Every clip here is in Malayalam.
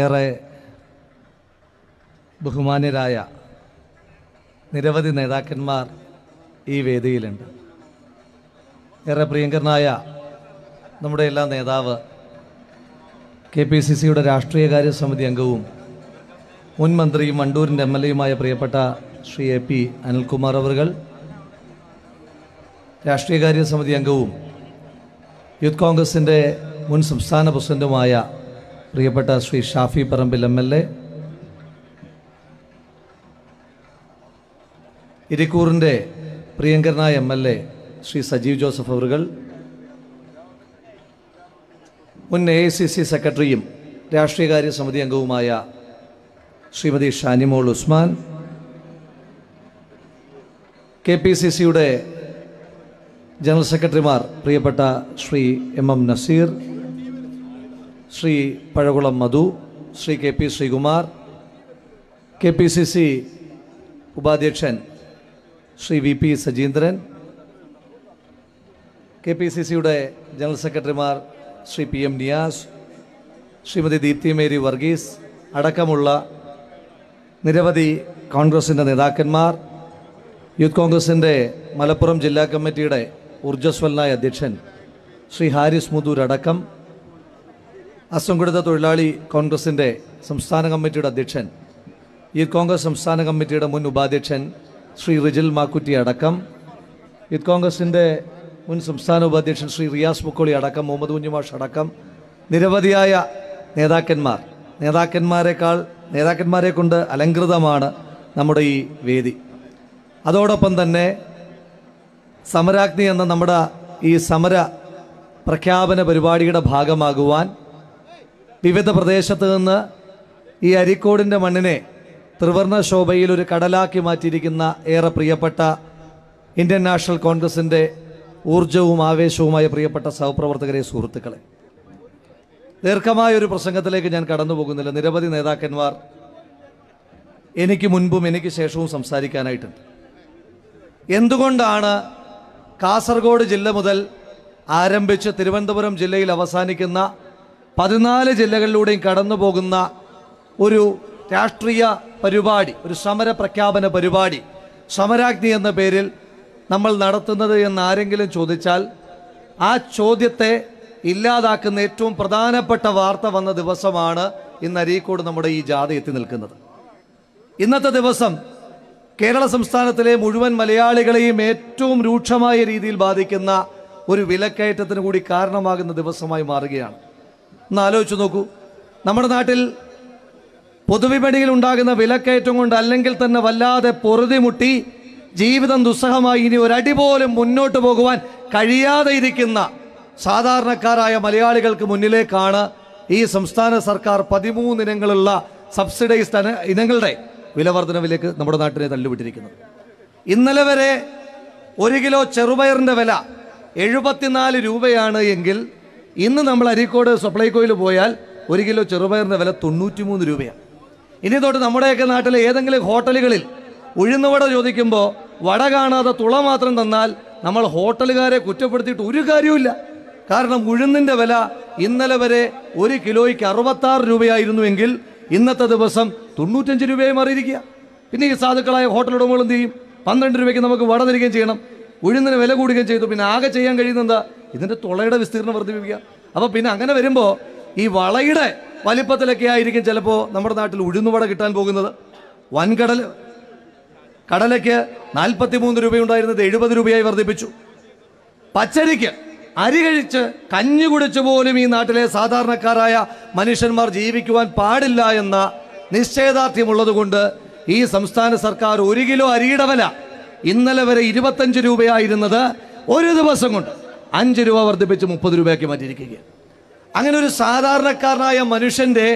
ഏറെ ബഹുമാന്യരായ നിരവധി നേതാക്കന്മാർ ഈ വേദിയിലുണ്ട് ഏറെ പ്രിയങ്കരനായ നമ്മുടെ എല്ലാ നേതാവ് കെ പി സി സിയുടെ രാഷ്ട്രീയകാര്യ സമിതി അംഗവും മുൻ മന്ത്രിയും വണ്ടൂരിൻ്റെ എം എൽ എയുമായ പ്രിയപ്പെട്ട ശ്രീ എ പി അനിൽകുമാർ അവർകൾ രാഷ്ട്രീയകാര്യ സമിതി അംഗവും യൂത്ത് കോൺഗ്രസിൻ്റെ മുൻ സംസ്ഥാന പ്രസിഡന്റുമായ പ്രിയപ്പെട്ട Shri Shafi Parambil M L A ഇരിക്കൂറിൻ്റെ പ്രിയങ്കരനായ M L A Shri Sajeev Joseph അവറുകൾ മുൻ എ ഐ സി സി സെക്രട്ടറിയും രാഷ്ട്രീയകാര്യ സമിതി അംഗവുമായ Shrimati Shanimol Usman K P C സിയുടെ ജനറൽ സെക്രട്ടറിമാർ പ്രിയപ്പെട്ട Shri M M Naseer Shri Pazhakulam Madhu Shri K P Sreekumar K P C C ഉപാധ്യക്ഷൻ Shri V P Sajeendran K P C സിയുടെ ജനറൽ സെക്രട്ടറിമാർ Shri P M Niyas Shrimati Deepthi Mary Varghese അടക്കമുള്ള നിരവധി കോൺഗ്രസിൻ്റെ നേതാക്കന്മാർ യൂത്ത് കോൺഗ്രസിൻ്റെ മലപ്പുറം ജില്ലാ കമ്മിറ്റിയുടെ ഊർജ്ജസ്വലനായ അധ്യക്ഷൻ ശ്രീ ഹാരിസ് മുതൂർ അടക്കം അസംഘടിത തൊഴിലാളി കോൺഗ്രസിൻ്റെ സംസ്ഥാന കമ്മിറ്റിയുടെ അധ്യക്ഷൻ യൂത്ത് കോൺഗ്രസ് സംസ്ഥാന കമ്മിറ്റിയുടെ മുൻ ഉപാധ്യക്ഷൻ ശ്രീ റിജിൽ മാക്കുറ്റി അടക്കം യൂത്ത് കോൺഗ്രസിൻ്റെ മുൻ സംസ്ഥാന ഉപാധ്യക്ഷൻ ശ്രീ റിയാസ് മുക്കോളി അടക്കം മുഹമ്മദ് കുഞ്ഞുമാഷ് അടക്കം നിരവധിയായ നേതാക്കന്മാർ നേതാക്കന്മാരെക്കാൾ നേതാക്കന്മാരെ കൊണ്ട് അലങ്കൃതമാണ് നമ്മുടെ ഈ വേദി അതോടൊപ്പം തന്നെ സമരാഗ്നി എന്ന നമ്മുടെ ഈ സമര പ്രഖ്യാപന പരിപാടിയുടെ ഭാഗമാകുവാൻ വിവിധ പ്രദേശത്ത് നിന്ന് ഈ അരിക്കോടിൻ്റെ മണ്ണിനെ ത്രിവർണ ശോഭയിൽ ഒരു കടലാക്കി മാറ്റിയിരിക്കുന്ന ഏറെ പ്രിയപ്പെട്ട ഇന്ത്യൻ നാഷണൽ കോൺഗ്രസിൻ്റെ ഊർജവും ആവേശവുമായ പ്രിയപ്പെട്ട സഹപ്രവർത്തകരെ സുഹൃത്തുക്കളെ ദീർഘമായ ഒരു പ്രസംഗത്തിലേക്ക് ഞാൻ കടന്നു പോകുന്നില്ല നിരവധി നേതാക്കന്മാർ എനിക്ക് മുൻപും എനിക്ക് ശേഷവും സംസാരിക്കാനായിട്ടുണ്ട് എന്തുകൊണ്ടാണ് കാസർഗോഡ് ജില്ല മുതൽ ആരംഭിച്ച് തിരുവനന്തപുരം ജില്ലയിൽ അവസാനിക്കുന്ന പതിനാല് ജില്ലകളിലൂടെയും കടന്നു പോകുന്ന ഒരു രാഷ്ട്രീയ പരിപാടി ഒരു സമര പ്രഖ്യാപന പരിപാടി സമരാഗ്നി എന്ന പേരിൽ നമ്മൾ നടത്തുന്നത് എന്ന് ആരെങ്കിലും ചോദിച്ചാൽ ആ ചോദ്യത്തെ ഇല്ലാതാക്കുന്ന ഏറ്റവും പ്രധാനപ്പെട്ട വാർത്ത വന്ന ദിവസമാണ് ഇന്ന് അരീക്കോട് നമ്മുടെ ഈ ജാഥ എത്തി നിൽക്കുന്നത് ഇന്നത്തെ ദിവസം കേരള സംസ്ഥാനത്തിലെ മുഴുവൻ മലയാളികളെയും ഏറ്റവും രൂക്ഷമായ രീതിയിൽ ബാധിക്കുന്ന ഒരു വിലക്കയറ്റത്തിന് കൂടി കാരണമാകുന്ന ദിവസമായി മാറുകയാണ് ഒന്ന് ആലോചിച്ചു നോക്കൂ നമ്മുടെ നാട്ടിൽ പൊതുവിപണിയിൽ ഉണ്ടാകുന്ന വിലക്കയറ്റം കൊണ്ട് അല്ലെങ്കിൽ തന്നെ വല്ലാതെ പൊറുതിമുട്ടി ജീവിതം ദുസ്സഹമായി ഇനി ഒരടി പോലും മുന്നോട്ട് പോകുവാൻ കഴിയാതെ ഇരിക്കുന്ന സാധാരണക്കാരായ മലയാളികൾക്ക് മുന്നിലേക്കാണ് ഈ സംസ്ഥാന സർക്കാർ പതിമൂന്ന് ഇനങ്ങളുള്ള സബ്സിഡൈസ്ഡ് ഇനങ്ങളുടെ വിലവർധനവിലേക്ക് നമ്മുടെ നാട്ടിനെ തള്ളിവിട്ടിരിക്കുന്നത് ഇന്നലെ വരെ ഒരു കിലോ ചെറുപയറിൻ്റെ വില എഴുപത്തിനാല് രൂപയാണ് എങ്കിൽ ഇന്ന് നമ്മൾ അരീക്കോട് സപ്ലൈകോയിൽ പോയാൽ ഒരു കിലോ ചെറുപയറിൻ്റെ വില തൊണ്ണൂറ്റിമൂന്ന് രൂപയാണ് ഇനി തൊട്ട് നമ്മുടെയൊക്കെ നാട്ടിലെ ഏതെങ്കിലും ഹോട്ടലുകളിൽ ഉഴുന്നുവട ചോദിക്കുമ്പോൾ വട കാണാതെ തുള മാത്രം തന്നാൽ നമ്മൾ ഹോട്ടലുകാരെ കുറ്റപ്പെടുത്തിയിട്ട് ഒരു കാര്യവുമില്ല കാരണം ഉഴുന്നിൻ്റെ വില ഇന്നലെ വരെ ഒരു കിലോയ്ക്ക് അറുപത്താറ് രൂപയായിരുന്നുവെങ്കിൽ ഇന്നത്തെ ദിവസം തൊണ്ണൂറ്റഞ്ച് രൂപയായി മാറിയിരിക്കുക പിന്നെ ഈ സാധുക്കളായ ഹോട്ടൽ ഉടമകൾ എന്ത് ചെയ്യും പന്ത്രണ്ട് രൂപയ്ക്ക് നമുക്ക് വട തരികയും ചെയ്യണം ഉഴുന്നിന് വില കൂടുകയും ചെയ്തു പിന്നെ ആകെ ചെയ്യാൻ കഴിയുന്ന എന്താ ഇതിൻ്റെ തുളയുടെ വിസ്തീർണം വർദ്ധിപ്പിക്കുക അപ്പോൾ പിന്നെ അങ്ങനെ വരുമ്പോൾ ഈ വളയുടെ വലിപ്പത്തിലൊക്കെ ആയിരിക്കും ചിലപ്പോൾ നമ്മുടെ നാട്ടിൽ ഉഴുന്നുവട കിട്ടാൻ പോകുന്നത് വൻകടൽ കടലയ്ക്ക് നാൽപ്പത്തിമൂന്ന് രൂപയുണ്ടായിരുന്നത് എഴുപത് രൂപയായി വർദ്ധിപ്പിച്ചു പച്ചരിക്ക് അരി കഴിച്ച് കഞ്ഞി കുടിച്ചു പോലും ഈ നാട്ടിലെ സാധാരണക്കാരായ മനുഷ്യന്മാർ ജീവിക്കുവാൻ പാടില്ല എന്ന നിശ്ചയദാർഢ്യമുള്ളതുകൊണ്ട് ഈ സംസ്ഥാന സർക്കാർ ഒരു കിലോ അരിയുടെ വില ഇന്നലെ വരെ ഇരുപത്തഞ്ച് രൂപയായിരുന്നത് ഒരു ദിവസം കൊണ്ട് അഞ്ച് രൂപ വർദ്ധിപ്പിച്ച് മുപ്പത് രൂപയാക്കി മാറ്റിയിരിക്കുകയാണ് അങ്ങനെ ഒരു സാധാരണക്കാരനായ മനുഷ്യൻ്റെ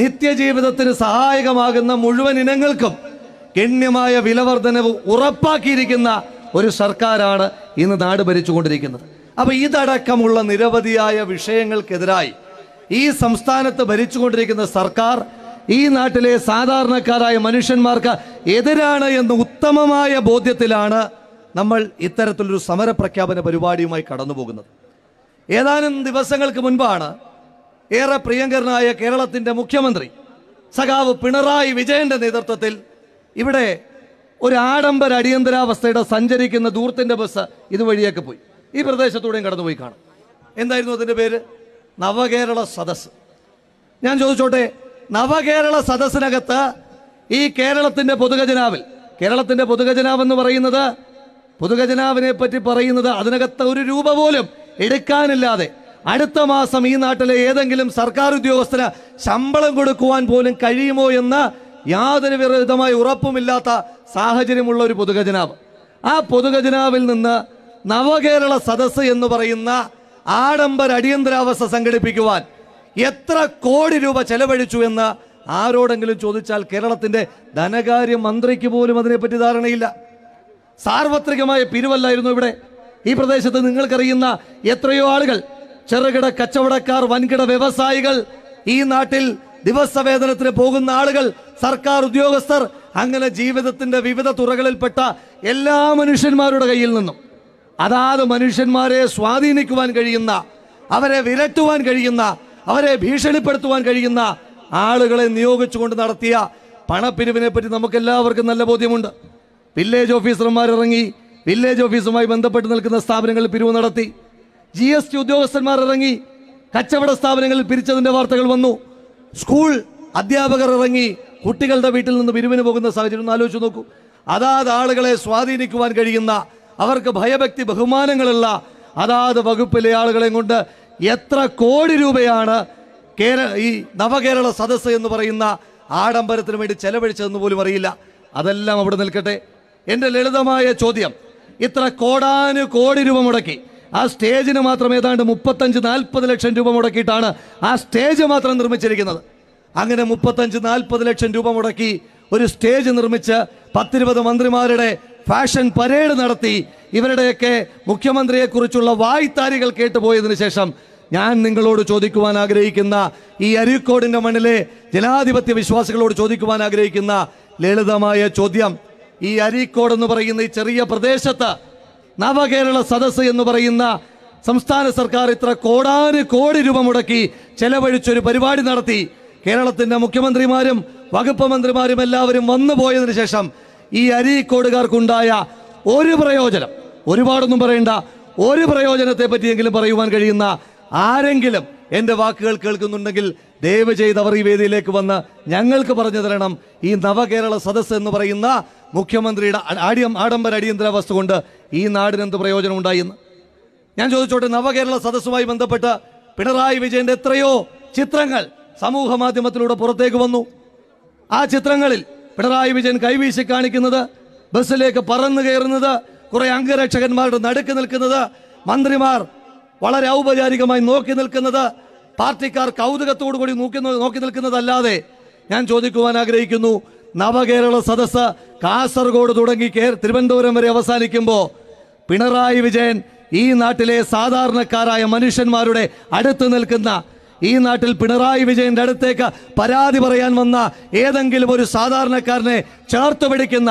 നിത്യജീവിതത്തിന് സഹായകമാകുന്ന മുഴുവൻ ഇനങ്ങൾക്കും ഗണ്യമായ വിലവർധനവ് ഉറപ്പാക്കിയിരിക്കുന്ന ഒരു സർക്കാരാണ് ഇന്ന് നാട് ഭരിച്ചുകൊണ്ടിരിക്കുന്നത് അപ്പോൾ ഇതടക്കമുള്ള നിരവധിയായ വിഷയങ്ങൾക്കെതിരായി ഈ സംസ്ഥാനത്ത് ഭരിച്ചുകൊണ്ടിരിക്കുന്ന സർക്കാർ ഈ നാട്ടിലെ സാധാരണക്കാരായ മനുഷ്യന്മാർക്ക് എതിരാണ് എന്ന് ഉത്തമമായ ബോധ്യത്തിലാണ് നമ്മൾ ഇത്തരത്തിലൊരു സമരപ്രഖ്യാപന പരിപാടിയുമായി കടന്നു പോകുന്നത് ഏതാനും ദിവസങ്ങൾക്ക് മുൻപാണ് ഏറെ പ്രിയങ്കരനായ കേരളത്തിൻ്റെ മുഖ്യമന്ത്രി സഖാവ് പിണറായി വിജയന്റെ നേതൃത്വത്തിൽ ഇവിടെ ഒരു ആഡംബര അടിയന്തരാവസ്ഥയുടെ സഞ്ചരിക്കുന്ന ദൂരത്തിൻ്റെ ബസ് ഇതുവഴിയൊക്കെ പോയി ഈ പ്രദേശത്തൂടെയും കടന്നുപോയി കാണും എന്തായിരുന്നു അതിൻ്റെ പേര് നവകേരള സദസ് ഞാൻ ചോദിച്ചോട്ടെ നവകേരള സദസ്സിനകത്ത് ഈ കേരളത്തിൻ്റെ പൊതുഖജനാവിൽ കേരളത്തിൻ്റെ പൊതുഖജനാവ് എന്ന് പറയുന്നത് പൊതുഖജനാവിനെ പറ്റി പറയുന്നത് അതിനകത്ത് ഒരു രൂപ പോലും എടുക്കാനില്ലാതെ അടുത്ത മാസം ഈ നാട്ടിലെ ഏതെങ്കിലും സർക്കാർ ഉദ്യോഗസ്ഥന് ശമ്പളം കൊടുക്കുവാൻ പോലും കഴിയുമോ എന്ന് യാതൊരു വിരഹിതമായ ഉറപ്പുമില്ലാത്ത സാഹചര്യമുള്ള ഒരു പൊതുഖജനാവ് ആ പൊതുഖജനാവിൽ നിന്ന് നവകേരള സദസ്സ് എന്ന് പറയുന്ന ആഡംബര അടിയന്തരാവസ്ഥ സംഘടിപ്പിക്കുവാൻ എത്ര കോടി രൂപ ചെലവഴിച്ചു എന്ന് ആരോടെങ്കിലും ചോദിച്ചാൽ കേരളത്തിൻ്റെ ധനകാര്യ മന്ത്രിക്ക് പോലും അതിനെപ്പറ്റി ധാരണയില്ല സാർവത്രികമായ പിരിവല്ലായിരുന്നു ഇവിടെ ഈ പ്രദേശത്ത് നിങ്ങൾക്കറിയുന്ന എത്രയോ ആളുകൾ ചെറുകിട കച്ചവടക്കാർ വൻകിട വ്യവസായികൾ ഈ നാട്ടിൽ ദിവസവേതനത്തിന് പോകുന്ന ആളുകൾ സർക്കാർ ഉദ്യോഗസ്ഥർ അങ്ങനെ ജീവിതത്തിന്റെ വിവിധ തുറകളിൽപ്പെട്ട എല്ലാ മനുഷ്യന്മാരുടെ കയ്യിൽ നിന്നും അതാത് മനുഷ്യന്മാരെ സ്വാധീനിക്കുവാൻ കഴിയുന്ന അവരെ വിരട്ടുവാൻ കഴിയുന്ന അവരെ ഭീഷണിപ്പെടുത്തുവാൻ കഴിയുന്ന ആളുകളെ നിയോഗിച്ചുകൊണ്ട് നടത്തിയ പണപ്പിരിവിനെ പറ്റി നമുക്ക് എല്ലാവർക്കും നല്ല ബോധ്യമുണ്ട് വില്ലേജ് ഓഫീസർമാർ ഇറങ്ങി വില്ലേജ് ഓഫീസുമായി ബന്ധപ്പെട്ട് നിൽക്കുന്ന സ്ഥാപനങ്ങളിൽ പിരിവ് നടത്തി ജി എസ് ടി ഉദ്യോഗസ്ഥന്മാർ ഇറങ്ങി കച്ചവട സ്ഥാപനങ്ങളിൽ പിരിച്ചതിൻ്റെ വാർത്തകൾ വന്നു സ്കൂൾ അധ്യാപകർ ഇറങ്ങി കുട്ടികളുടെ വീട്ടിൽ നിന്ന് പിരിവിന് പോകുന്ന സാഹചര്യം ഒന്ന് ആലോചിച്ച് നോക്കൂ അതാത് ആളുകളെ സ്വാധീനിക്കുവാൻ കഴിയുന്ന അവർക്ക് ഭയഭക്തി ബഹുമാനങ്ങളുള്ള അതാത് വകുപ്പിലെ ആളുകളെ കൊണ്ട് എത്ര കോടി രൂപയാണ് കേര ഈ നവകേരള സദസ്സ് എന്ന് പറയുന്ന ആഡംബരത്തിന് വേണ്ടി ചെലവഴിച്ചതെന്ന് പോലും അറിയില്ല അതെല്ലാം അവിടെ നിൽക്കട്ടെ എൻ്റെ ലളിതമായ ചോദ്യം ഇത്ര കോടാനു കോടി രൂപ മുടക്കി ആ സ്റ്റേജിന് മാത്രം ഏതാണ്ട് മുപ്പത്തഞ്ച് നാൽപ്പത് ലക്ഷം രൂപ മുടക്കിയിട്ടാണ് ആ സ്റ്റേജ് മാത്രം നിർമ്മിച്ചിരിക്കുന്നത് അങ്ങനെ മുപ്പത്തഞ്ച് നാൽപ്പത് ലക്ഷം രൂപ മുടക്കി ഒരു സ്റ്റേജ് നിർമ്മിച്ച് പത്തിരുപത് മന്ത്രിമാരുടെ ഫാഷൻ പരേഡ് നടത്തി ഇവരുടെയൊക്കെ മുഖ്യമന്ത്രിയെക്കുറിച്ചുള്ള വായ്ത്താരികൾ കേട്ടുപോയതിനു ശേഷം ഞാൻ നിങ്ങളോട് ചോദിക്കുവാൻ ആഗ്രഹിക്കുന്ന ഈ അരീക്കോടിൻ്റെ മണ്ണിലെ ജനാധിപത്യ വിശ്വാസികളോട് ചോദിക്കുവാൻ ആഗ്രഹിക്കുന്ന ലളിതമായ ചോദ്യം ഈ അരീക്കോട് എന്ന് പറയുന്ന ഈ ചെറിയ പ്രദേശത്ത് നവകേരള സദസ്സ് എന്ന് പറയുന്ന സംസ്ഥാന സർക്കാർ ഇത്ര കോടാന് കോടി രൂപ മുടക്കി ചെലവഴിച്ചൊരു പരിപാടി നടത്തി കേരളത്തിൻ്റെ മുഖ്യമന്ത്രിമാരും വകുപ്പ് മന്ത്രിമാരും എല്ലാവരും വന്നു പോയതിനു ശേഷം ഈ അരീക്കോടുകാർക്കുണ്ടായ ഒരു പ്രയോജനം ഒരുപാടൊന്നും പറയേണ്ട ഒരു പ്രയോജനത്തെ പറ്റിയെങ്കിലും പറയുവാൻ കഴിയുന്ന ആരെങ്കിലും എൻ്റെ വാക്കുകൾ കേൾക്കുന്നുണ്ടെങ്കിൽ ദയവ് ചെയ്ത് അവർ ഈ വേദിയിലേക്ക് വന്ന് ഞങ്ങൾക്ക് പറഞ്ഞു തരണം ഈ നവകേരള സദസ്സ് എന്ന് പറയുന്ന മുഖ്യമന്ത്രിയുടെ ആഡിയം ആഡംബര അടിയന്തരാവസ്ഥ കൊണ്ട് ഈ നാടിന് എന്ത് പ്രയോജനം എന്ന് ഞാൻ ചോദിച്ചോട്ടെ നവകേരള സദസ്സുമായി ബന്ധപ്പെട്ട പിണറായി വിജയന്റെ എത്രയോ ചിത്രങ്ങൾ സമൂഹ മാധ്യമത്തിലൂടെ പുറത്തേക്ക് വന്നു ആ ചിത്രങ്ങളിൽ പിണറായി വിജയൻ കൈവീശി കാണിക്കുന്നത് ബസ്സിലേക്ക് പറന്നു കയറുന്നത് കുറെ അംഗരക്ഷകന്മാരുടെ നടുക്ക് നിൽക്കുന്നത് മന്ത്രിമാർ വളരെ ഔപചാരികമായി നോക്കി നിൽക്കുന്നത് പാർട്ടിക്കാർ കൗതുകത്തോടു കൂടി നോക്കി നോക്കി നിൽക്കുന്നതല്ലാതെ ഞാൻ ചോദിക്കുവാൻ ആഗ്രഹിക്കുന്നു നവകേരള സദസ്സ് കാസർഗോഡ് തുടങ്ങി കേർ തിരുവനന്തപുരം വരെ അവസാനിക്കുമ്പോൾ പിണറായി വിജയൻ ഈ നാട്ടിലെ സാധാരണക്കാരായ മനുഷ്യന്മാരുടെ അടുത്ത് നിൽക്കുന്ന ഈ നാട്ടിൽ പിണറായി വിജയന്റെ അടുത്തേക്ക് പരാതി പറയാൻ വന്ന ഏതെങ്കിലും ഒരു സാധാരണക്കാരനെ ചേർത്ത് പിടിക്കുന്ന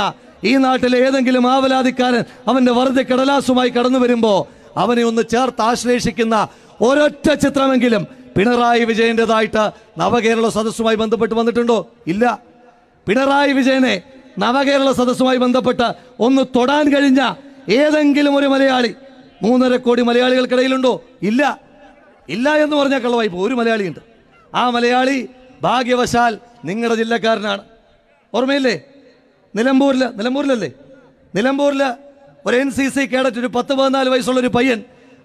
ഈ നാട്ടിലെ ഏതെങ്കിലും ആവലാതിക്കാരൻ അവന്റെ വെറുതെ കടലാസുമായി കടന്നു വരുമ്പോൾ അവനെ ഒന്ന് ചേർത്ത് ആശ്ലേഷിക്കുന്ന ഒരൊറ്റ ചിത്രമെങ്കിലും പിണറായി വിജയൻ്റെതായിട്ട് നവകേരള സദസ്സുമായി ബന്ധപ്പെട്ട് വന്നിട്ടുണ്ടോ ഇല്ല പിണറായി വിജയനെ നവകേരള സദസ്സുമായി ബന്ധപ്പെട്ട് ഒന്ന് തൊടാൻ കഴിഞ്ഞ ഏതെങ്കിലും ഒരു മലയാളി മൂന്നര കോടി മലയാളികൾക്കിടയിലുണ്ടോ ഇല്ല ഇല്ല എന്ന് പറഞ്ഞാൽ കള്ളവായി പോകും ഒരു മലയാളിയുണ്ട് ആ മലയാളി ഭാഗ്യവശാൽ നിങ്ങളുടെ ജില്ലക്കാരനാണ് ഓർമ്മയില്ലേ നിലമ്പൂരിൽ നിലമ്പൂരിലല്ലേ നിലമ്പൂരിൽ ഒരു എൻ സി സി കേഡറ്റ് ഒരു പത്ത് പതിനാല് വയസ്സുള്ളൊരു പയ്യൻ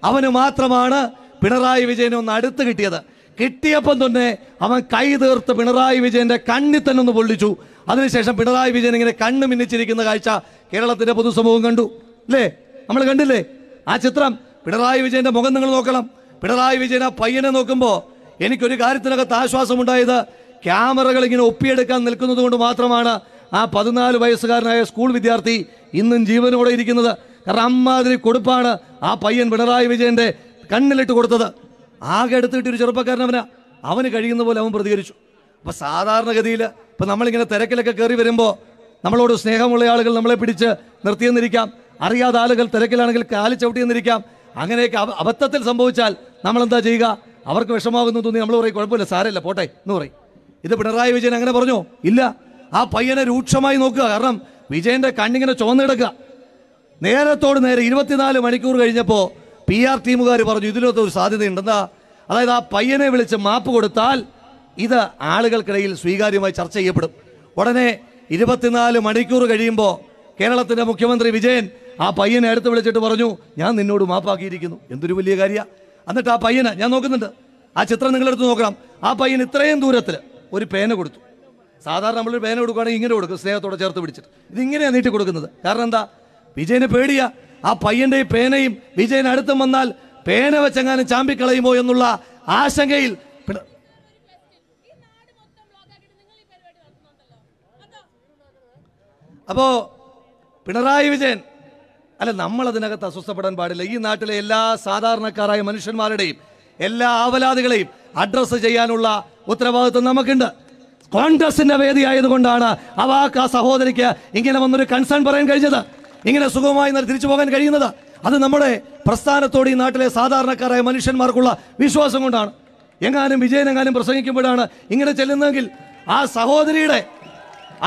അവന് മാത്രമാണ് പിണറായി വിജയനെ ഒന്ന് അടുത്ത് കിട്ടിയത് കിട്ടിയപ്പം തന്നെ അവൻ കൈ തീർത്ത് പിണറായി വിജയന്റെ കണ്ണിൽ തന്നെ ഒന്ന് പൊള്ളിച്ചു അതിനുശേഷം പിണറായി വിജയൻ ഇങ്ങനെ കണ്ണു മിന്നിച്ചിരിക്കുന്ന കാഴ്ച കേരളത്തിന്റെ പൊതുസമൂഹം കണ്ടു അല്ലേ നമ്മൾ കണ്ടില്ലേ ആ ചിത്രം പിണറായി വിജയന്റെ മുഖം നിങ്ങൾ നോക്കണം പിണറായി വിജയൻ ആ പയ്യനെ നോക്കുമ്പോൾ എനിക്കൊരു കാര്യത്തിനകത്ത് ആശ്വാസമുണ്ടായത് ക്യാമറകൾ ഇങ്ങനെ ഒപ്പിയെടുക്കാൻ നിൽക്കുന്നത് കൊണ്ട് മാത്രമാണ് ആ പതിനാല് വയസ്സുകാരനായ സ്കൂൾ വിദ്യാർത്ഥി ഇന്നും ജീവനോടെ ഇരിക്കുന്നത് കാരണം അമ്മാതിരി കൊടുപ്പാണ് ആ പയ്യൻ പിണറായി വിജയന്റെ കണ്ണിലിട്ട് കൊടുത്തത് ആകെ എടുത്തിട്ട് ഒരു ചെറുപ്പക്കാരൻ അവന് അവന് കഴിയുന്ന പോലെ അവൻ പ്രതികരിച്ചു അപ്പോൾ സാധാരണഗതിയിൽ ഇപ്പം നമ്മളിങ്ങനെ തിരക്കിലൊക്കെ കയറി വരുമ്പോൾ നമ്മളോട് സ്നേഹമുള്ള ആളുകൾ നമ്മളെ പിടിച്ച് നിർത്തിയെന്നിരിക്കാം അറിയാത്ത ആളുകൾ തിരക്കിലാണെങ്കിൽ കാലി ചവിട്ടിയെന്നിരിക്കാം അങ്ങനെയൊക്കെ അബദ്ധത്തിൽ സംഭവിച്ചാൽ എന്താ ചെയ്യുക അവർക്ക് വിഷമാകുന്നു തോന്നി നമ്മൾ പറയും കുഴപ്പമില്ല സാരമില്ല പോട്ടെ എന്ന് പറയും ഇത് പിണറായി വിജയൻ അങ്ങനെ പറഞ്ഞു ഇല്ല ആ പയ്യനെ രൂക്ഷമായി നോക്കുക കാരണം വിജയന്റെ കണ്ണിങ്ങനെ ചുവന്നെടുക്കുക നേരത്തോട് നേരെ ഇരുപത്തിനാല് മണിക്കൂർ കഴിഞ്ഞപ്പോൾ പി ആർ ടീമുകാർ പറഞ്ഞു ഇതിലൊക്കെ ഒരു സാധ്യതയുണ്ടെന്താ അതായത് ആ പയ്യനെ വിളിച്ച് മാപ്പ് കൊടുത്താൽ ഇത് ആളുകൾക്കിടയിൽ സ്വീകാര്യമായി ചർച്ച ചെയ്യപ്പെടും ഉടനെ ഇരുപത്തിനാല് മണിക്കൂർ കഴിയുമ്പോൾ കേരളത്തിൻ്റെ മുഖ്യമന്ത്രി വിജയൻ ആ പയ്യനെ എടുത്ത് വിളിച്ചിട്ട് പറഞ്ഞു ഞാൻ നിന്നോട് മാപ്പാക്കിയിരിക്കുന്നു എന്തൊരു വലിയ കാര്യമാണ് എന്നിട്ട് ആ പയ്യനെ ഞാൻ നോക്കുന്നുണ്ട് ആ ചിത്രം നിങ്ങളെടുത്ത് നോക്കണം ആ പയ്യൻ ഇത്രയും ദൂരത്തിൽ ഒരു പേന കൊടുത്തു സാധാരണ നമ്മളൊരു പേന കൊടുക്കുകയാണെങ്കിൽ ഇങ്ങനെ കൊടുക്കും സ്നേഹത്തോടെ ചേർത്ത് പിടിച്ചിട്ട് ഇതിങ്ങനെയാണ് നീട്ടി കൊടുക്കുന്നത് കാരണം എന്താ വിജയനെ പേടിയാ ആ പയ്യൻ്റെ പേനയും വിജയൻ അടുത്തും വന്നാൽ പേന വെച്ചെങ്ങാനും ചാമ്പിക്കളയുമോ എന്നുള്ള ആശങ്കയിൽ അപ്പോൾ പിണറായി വിജയൻ അല്ല നമ്മൾ അതിനകത്ത് അസ്വസ്ഥപ്പെടാൻ പാടില്ല ഈ നാട്ടിലെ എല്ലാ സാധാരണക്കാരായ മനുഷ്യന്മാരുടെയും എല്ലാ ആവലാദികളെയും അഡ്രസ്സ് ചെയ്യാനുള്ള ഉത്തരവാദിത്വം നമുക്കുണ്ട് കോൺഗ്രസിന്റെ വേദിയായതുകൊണ്ടാണ് അവാക്ക് ആ സഹോദരിക്ക് ഇങ്ങനെ വന്നൊരു കൺസേൺ പറയാൻ കഴിഞ്ഞത് ഇങ്ങനെ സുഖമായി തിരിച്ചു പോകാൻ കഴിയുന്നത് അത് നമ്മുടെ പ്രസ്ഥാനത്തോട് ഈ നാട്ടിലെ സാധാരണക്കാരായ മനുഷ്യന്മാർക്കുള്ള വിശ്വാസം കൊണ്ടാണ് എങ്ങാനും വിജയനെങ്ങാനും പ്രസംഗിക്കുമ്പോഴാണ് ഇങ്ങനെ ചെല്ലുന്നതെങ്കിൽ ആ സഹോദരിയുടെ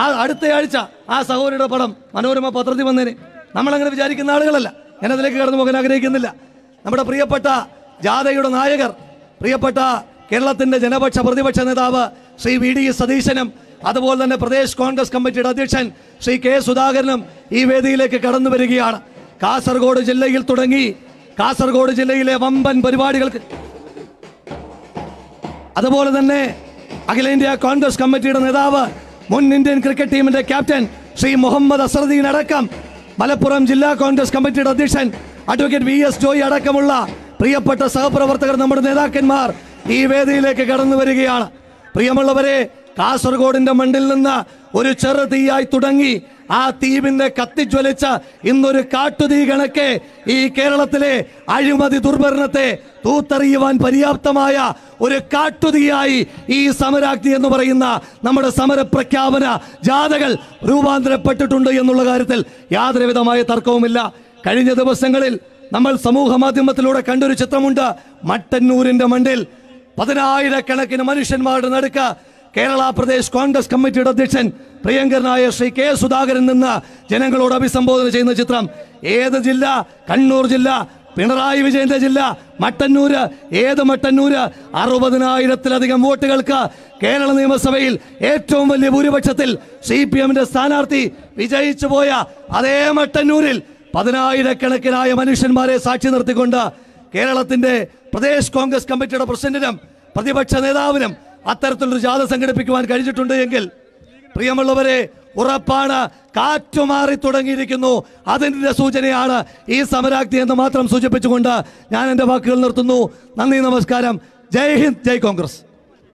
ആ അടുത്തയാഴ്ച ആ സഹോദരിയുടെ പടം മനോരമ പത്രത്തിൽ വന്നതിന് നമ്മളങ്ങനെ വിചാരിക്കുന്ന ആളുകളല്ല ഞാൻ അതിലേക്ക് കടന്നു പോകാൻ ആഗ്രഹിക്കുന്നില്ല നമ്മുടെ പ്രിയപ്പെട്ട ജാഥയുടെ നായകർ പ്രിയപ്പെട്ട കേരളത്തിന്റെ ജനപക്ഷ പ്രതിപക്ഷ നേതാവ് ശ്രീ വി ഡി സതീശനും അതുപോലെ തന്നെ പ്രദേശ് കോൺഗ്രസ് കമ്മിറ്റിയുടെ അധ്യക്ഷൻ ശ്രീ കെ സുധാകരനും ഈ വേദിയിലേക്ക് കടന്നു വരികയാണ് കാസർഗോഡ് ജില്ലയിൽ തുടങ്ങി കാസർഗോഡ് ജില്ലയിലെ വമ്പൻ പരിപാടികൾക്ക് അതുപോലെ തന്നെ അഖിലേന്ത്യാ കോൺഗ്രസ് കമ്മിറ്റിയുടെ നേതാവ് മുൻ ഇന്ത്യൻ ക്രിക്കറ്റ് ടീമിന്റെ ക്യാപ്റ്റൻ ശ്രീ മുഹമ്മദ് അസറുദ്ദീൻ അടക്കം മലപ്പുറം ജില്ലാ കോൺഗ്രസ് കമ്മിറ്റിയുടെ അധ്യക്ഷൻ അഡ്വക്കേറ്റ് വി എസ് ജോയി അടക്കമുള്ള പ്രിയപ്പെട്ട സഹപ്രവർത്തകർ നമ്മുടെ നേതാക്കന്മാർ ഈ വേദിയിലേക്ക് കടന്നു വരികയാണ് പ്രിയമുള്ളവരെ കാസർഗോഡിന്റെ മണ്ണിൽ നിന്ന് ഒരു ചെറു തീയായി തുടങ്ങി ആ തീവിന്റെ കത്തിജ്വലിച്ച ഇന്നൊരു കാട്ടുതീ കണക്ക് ഈ കേരളത്തിലെ അഴിമതി ദുർഭരണത്തെ തൂത്തറിയുവാൻ പര്യാപ്തമായ ഒരു കാട്ടുതീയായി ഈ സമരാഗ്നി എന്ന് പറയുന്ന നമ്മുടെ സമരപ്രഖ്യാപന ജാഥകൾ രൂപാന്തരപ്പെട്ടിട്ടുണ്ട് എന്നുള്ള കാര്യത്തിൽ യാതൊരുവിധമായ തർക്കവുമില്ല കഴിഞ്ഞ ദിവസങ്ങളിൽ നമ്മൾ സമൂഹ മാധ്യമത്തിലൂടെ കണ്ടൊരു ചിത്രമുണ്ട് മട്ടന്നൂരിന്റെ മണ്ണിൽ പതിനായിരക്കണക്കിന് മനുഷ്യന്മാരുടെ നടുക്ക കേരള പ്രദേശ് കോൺഗ്രസ് കമ്മിറ്റിയുടെ അധ്യക്ഷൻ പ്രിയങ്കരനായ ശ്രീ കെ സുധാകരൻ നിന്ന് ജനങ്ങളോട് അഭിസംബോധന ചെയ്യുന്ന ചിത്രം ഏത് ജില്ല കണ്ണൂർ ജില്ല പിണറായി വിജയന്റെ ജില്ല മട്ടന്നൂര് ഏത് മട്ടന്നൂര് അറുപതിനായിരത്തിലധികം വോട്ടുകൾക്ക് കേരള നിയമസഭയിൽ ഏറ്റവും വലിയ ഭൂരിപക്ഷത്തിൽ സി പി എമ്മിന്റെ സ്ഥാനാർത്ഥി വിജയിച്ചു പോയ അതേ മട്ടന്നൂരിൽ പതിനായിരക്കണക്കിനായ മനുഷ്യന്മാരെ സാക്ഷി നിർത്തിക്കൊണ്ട് കേരളത്തിന്റെ പ്രദേശ് കോൺഗ്രസ് കമ്മിറ്റിയുടെ പ്രസിഡന്റിനും പ്രതിപക്ഷ നേതാവിനും അത്തരത്തിലൊരു ജാഥ സംഘടിപ്പിക്കുവാൻ കഴിഞ്ഞിട്ടുണ്ട് എങ്കിൽ പ്രിയമുള്ളവരെ ഉറപ്പാണ് കാറ്റുമാറി മാറി തുടങ്ങിയിരിക്കുന്നു അതിൻ്റെ സൂചനയാണ് ഈ സമരാഗ്നി എന്ന് മാത്രം സൂചിപ്പിച്ചുകൊണ്ട് ഞാൻ എൻ്റെ വാക്കുകൾ നിർത്തുന്നു നന്ദി നമസ്കാരം ജയ് ഹിന്ദ് ജയ് കോൺഗ്രസ്